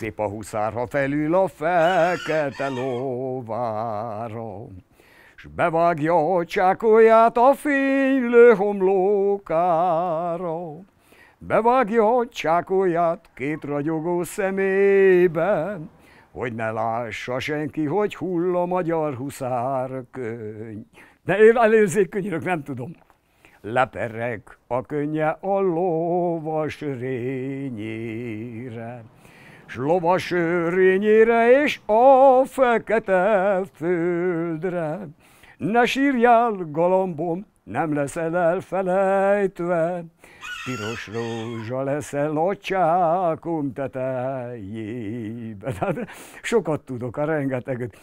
Szép a huszár, ha felül a fekete lóvára, S bevágja a csákolját a fénylő homlókára. Bevágja a csákolját két ragyogó szemébe, Hogy ne lássa senki, hogy hull a magyar huszár könny. De én előzék könyörök, nem tudom Leperek a könnye a lovas rényére s lovas őrényére és a fekete földre. Ne sírjál, galambom, nem leszel elfelejtve, piros rózsa leszel a csákom tetejében. Hát sokat tudok a rengeteget.